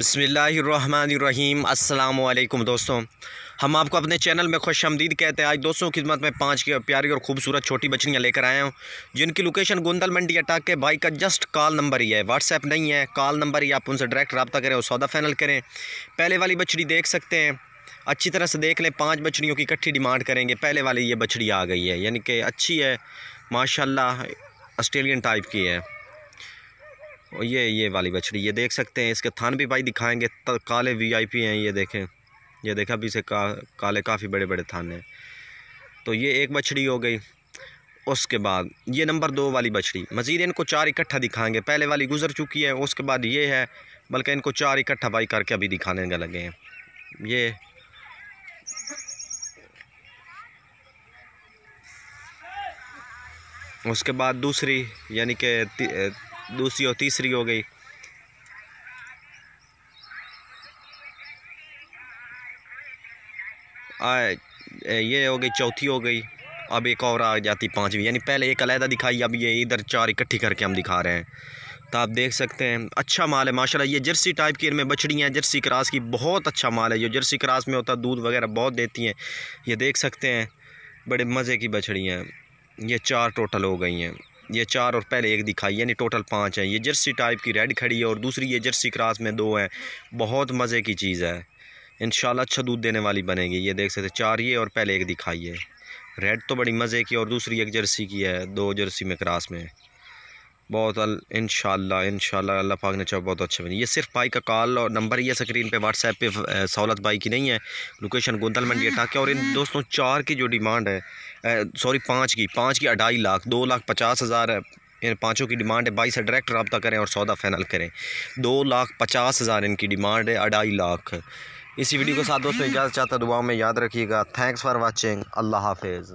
बसमीम् अल्लाम दोस्तों हम आपको अपने चैनल में खुश आमदीद कहते हैं आज दोस्तों खिदमत में पाँच की प्यारी और खूबसूरत छोटी बछड़ियाँ लेकर आए हूँ जिनकी लोकेशन गुंदल मंडी अटाक के भाई का जस्ट कॉल नंबर ही है व्हाट्सएप नहीं है कॉल नंबर ही आप उनसे डायरेक्ट रबा करें और सौदा फैनल करें पहले वाली बछड़ी देख सकते हैं अच्छी तरह से देख लें पाँच बछड़ियों की इकट्ठी डिमांड करेंगे पहले वाली ये बछड़ी आ गई है यानी कि अच्छी है माशाला आस्ट्रेलियन टाइप की है ये ये वाली बछड़ी ये देख सकते हैं इसके थान भी भाई दिखाएंगे काले वीआईपी हैं ये देखें ये देखा अभी से का, काले काफ़ी बड़े बड़े थान हैं तो ये एक बछड़ी हो गई उसके बाद ये नंबर दो वाली बछड़ी मज़ीद इनको चार इकट्ठा दिखाएंगे पहले वाली गुजर चुकी है उसके बाद ये है बल्कि इनको चार इकट्ठा भाई करके अभी दिखाने लगे हैं ये उसके बाद दूसरी यानी कि दूसरी और तीसरी हो गई आ, ये हो गई चौथी हो गई अब एक और आ जाती पांचवी यानी पहले एक अलहदा दिखाई अब ये इधर चार इकट्ठी करके हम दिखा रहे हैं तो आप देख सकते हैं अच्छा माल है माशाल्लाह ये जर्सी टाइप की इनमें बछड़ियाँ हैं जर्सी क्रास की बहुत अच्छा माल है जो जर्सी क्रास में होता है दूध वगैरह बहुत देती हैं ये देख सकते हैं बड़े मज़े की बछड़ी हैं ये चार टोटल हो गई हैं ये चार और पहले एक दिखाई यानी टोटल पाँच हैं ये जर्सी टाइप की रेड खड़ी है और दूसरी ये जर्सी क्रास में दो हैं बहुत मज़े की चीज़ है इन अच्छा दूध देने वाली बनेगी ये देख सकते चार ये और पहले एक दिखाई है रेड तो बड़ी मज़े की और दूसरी एक जर्सी की है दो जर्सी में क्रास में बहुत इन शाला अल्लाह पाक ने चाहे बहुत अच्छा बनी ये सिर्फ भाई का कॉल और नंबर ही है स्क्रीन पे व्हाट्सएप पे सहूलत भाई की नहीं है लोकेशन गोंदल मंडी अटाके और इन हाँ। दोस्तों चार की जो डिमांड है सॉरी पाँच की पाँच की अढ़ाई लाख दो लाख पचास हज़ार है इन पाँचों की डिमांड है भाई से डायरेक्ट रबा करें और सौदा फ़ैनल करें दो लाख पचास हज़ार इनकी डिमांड है अढ़ाई लाख इसी वीडियो के साथ दोस्तों इजाज़त चाहता दुआ में याद रखिएगा थैंक्स फॉर वॉचिंग अल्लाह हाफिज़